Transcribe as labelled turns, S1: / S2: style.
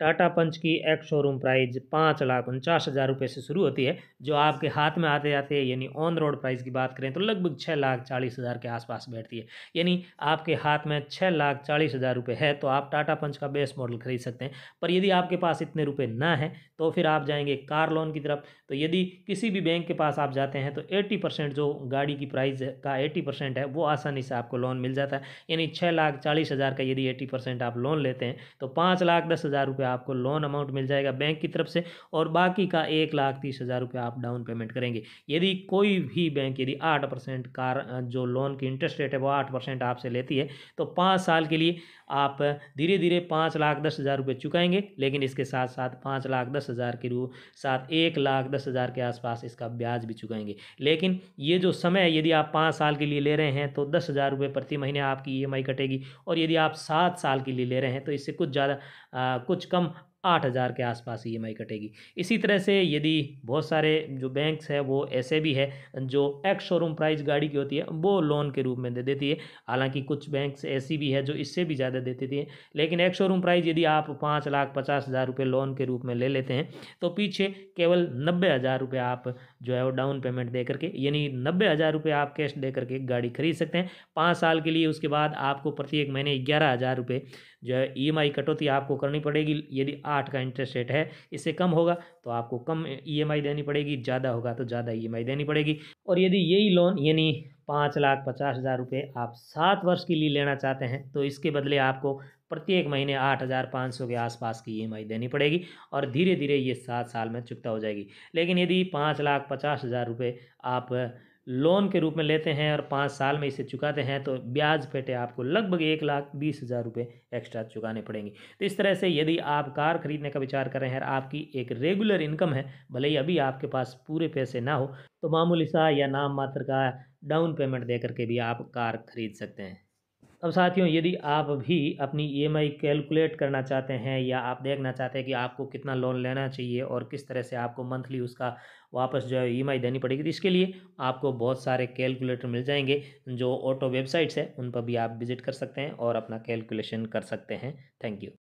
S1: टाटा पंच की एक showroom price पाँच लाख उनचास हज़ार रुपये से शुरू होती है जो आपके हाथ में आते जाते हैं यानी ऑन रोड प्राइस की बात करें तो लगभग छः लाख चालीस हज़ार के आसपास बैठती है यानी आपके हाथ में छः लाख चालीस हज़ार रुपये है तो आप टाटा पंच का बेस मॉडल खरीद सकते हैं पर यदि आपके पास इतने रुपये ना है तो फिर आप जाएंगे कार लोन की तरफ तो यदि किसी भी बैंक के पास आप जाते हैं तो एट्टी परसेंट जो गाड़ी की प्राइस का एट्टी परसेंट है वो आसानी से आपको लोन मिल जाता है यानी छः लाख चालीस हज़ार का यदि एट्टी परसेंट आप लोन लेते हैं तो पाँच लाख दस हज़ार रुपये रुपये आपको लोन अमाउंट मिल जाएगा बैंक की तरफ से और बाकी का एक लाख तीस हज़ार रुपये आप डाउन पेमेंट करेंगे यदि कोई भी बैंक यदि आठ परसेंट कार जो लोन की इंटरेस्ट रेट है वो आठ परसेंट आपसे लेती है तो पाँच साल के लिए आप धीरे धीरे पाँच लाख दस हज़ार रुपये चुकाएंगे लेकिन इसके साथ साथ पाँच लाख दस हज़ार के रू साथ एक लाख दस हज़ार के आसपास इसका ब्याज भी चुकाएंगे लेकिन ये जो समय यदि आप पाँच साल के लिए ले रहे हैं तो दस हज़ार रुपये प्रति महीने आपकी ई e कटेगी और यदि आप सात साल के लिए ले रहे हैं तो इससे कुछ ज़्यादा कुछ come आठ हज़ार के आसपास ई e कटेगी इसी तरह से यदि बहुत सारे जो बैंक्स हैं वो ऐसे भी है जो एक्स शोरूम प्राइस गाड़ी की होती है वो लोन के रूप में दे देती है हालांकि कुछ बैंक्स ऐसी भी है जो इससे भी ज़्यादा दे देती है लेकिन एक्स शोरूम प्राइस यदि आप पाँच लाख पचास हज़ार रुपये लोन के रूप में ले लेते हैं तो पीछे केवल नब्बे हज़ार रुपये आप जो है वो डाउन पेमेंट दे करके यानी नब्बे हज़ार रुपये आप कैश दे करके गाड़ी खरीद सकते हैं पाँच साल के लिए उसके बाद आपको प्रत्येक महीने ग्यारह हज़ार रुपये जो है ई e कटौती आपको करनी पड़ेगी यदि आप आठ का इंटरेस्ट रेट है इससे कम होगा तो आपको कम ईएमआई e देनी पड़ेगी ज़्यादा होगा तो ज़्यादा ईएमआई e देनी पड़ेगी और यदि यही लोन यानी पाँच लाख पचास हज़ार रुपये आप सात वर्ष के लिए लेना चाहते हैं तो इसके बदले आपको प्रत्येक महीने आठ हज़ार पाँच सौ के आसपास की ई e देनी पड़ेगी और धीरे धीरे ये सात साल में चुकता हो जाएगी लेकिन यदि पाँच लाख पचास हज़ार रुपये आप लोन के रूप में लेते हैं और पाँच साल में इसे चुकाते हैं तो ब्याज पेटे आपको लगभग एक लाख बीस हज़ार रुपये एक्स्ट्रा चुकाने पड़ेंगे तो इस तरह से यदि आप कार खरीदने का विचार कर रहे हैं और आपकी एक रेगुलर इनकम है भले ही अभी आपके पास पूरे पैसे ना हो तो मामूली सा या नाम मात्र का डाउन पेमेंट दे करके भी आप कार खरीद सकते हैं अब साथियों यदि आप भी अपनी ईएमआई e कैलकुलेट करना चाहते हैं या आप देखना चाहते हैं कि आपको कितना लोन लेना चाहिए और किस तरह से आपको मंथली उसका वापस जो है ई e देनी पड़ेगी तो इसके लिए आपको बहुत सारे कैलकुलेटर मिल जाएंगे जो ऑटो वेबसाइट्स हैं उन पर भी आप विजिट कर सकते हैं और अपना कैलकुलेशन कर सकते हैं थैंक यू